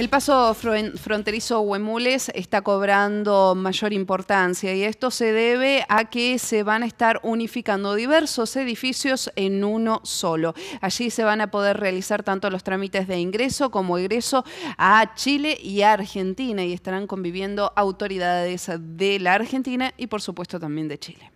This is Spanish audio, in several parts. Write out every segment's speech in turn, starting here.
El paso fronterizo Huemules está cobrando mayor importancia y esto se debe a que se van a estar unificando diversos edificios en uno solo. Allí se van a poder realizar tanto los trámites de ingreso como egreso a Chile y a Argentina y estarán conviviendo autoridades de la Argentina y por supuesto también de Chile.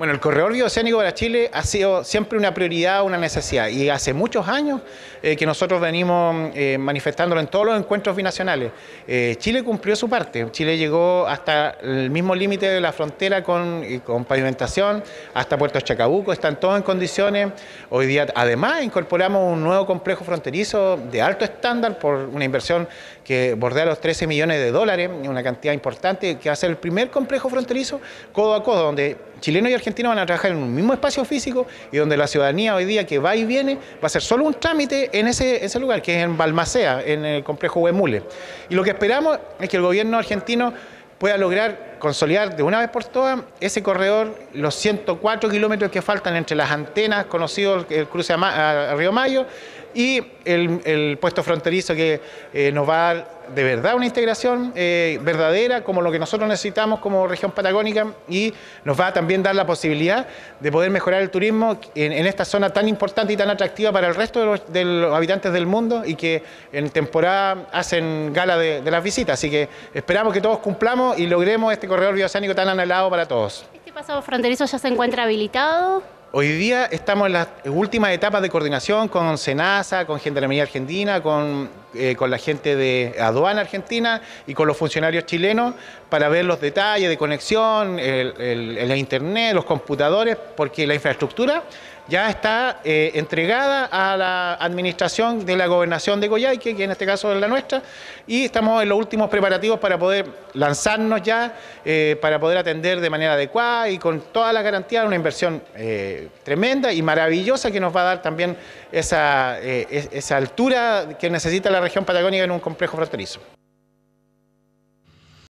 Bueno, el corredor bioceánico para Chile ha sido siempre una prioridad, una necesidad. Y hace muchos años eh, que nosotros venimos eh, manifestándolo en todos los encuentros binacionales. Eh, Chile cumplió su parte. Chile llegó hasta el mismo límite de la frontera con, con, pavimentación, hasta Puerto Chacabuco. Están todos en condiciones. Hoy día, además, incorporamos un nuevo complejo fronterizo de alto estándar por una inversión que bordea los 13 millones de dólares, una cantidad importante, que va a ser el primer complejo fronterizo codo a codo, donde Chileno y argentino van a trabajar en un mismo espacio físico y donde la ciudadanía hoy día que va y viene va a ser solo un trámite en ese, ese lugar, que es en Balmacea, en el complejo Huemule. Y lo que esperamos es que el gobierno argentino pueda lograr consolidar de una vez por todas ese corredor, los 104 kilómetros que faltan entre las antenas, conocido el, cruce a, Río Mayo, y el, puesto fronterizo que eh, nos va a dar de verdad una integración eh, verdadera, como lo que nosotros necesitamos como región patagónica, y nos va a también dar la posibilidad de poder mejorar el turismo en, esta zona tan importante y tan atractiva para el resto de los, habitantes del mundo y que en temporada hacen gala de las visitas. Así que esperamos que todos cumplamos y logremos este corredor bioceánico tan anhelado para todos. ¿Este pasado fronterizo ya se encuentra habilitado? Hoy día estamos en las últimas etapas de coordinación con SENASA, con Gendarmería Argentina, con, eh, con la gente de Aduana Argentina y con los funcionarios chilenos para ver los detalles de conexión, el, el Internet, los computadores, porque la infraestructura ya está eh, entregada a la administración de la gobernación de Coyhaique, que en este caso es la nuestra, y estamos en los últimos preparativos para poder lanzarnos ya, eh, para poder atender de manera adecuada y con todas las garantías una inversión eh, tremenda y maravillosa que nos va a dar también esa, esa altura que necesita la región patagónica en un complejo fronterizo.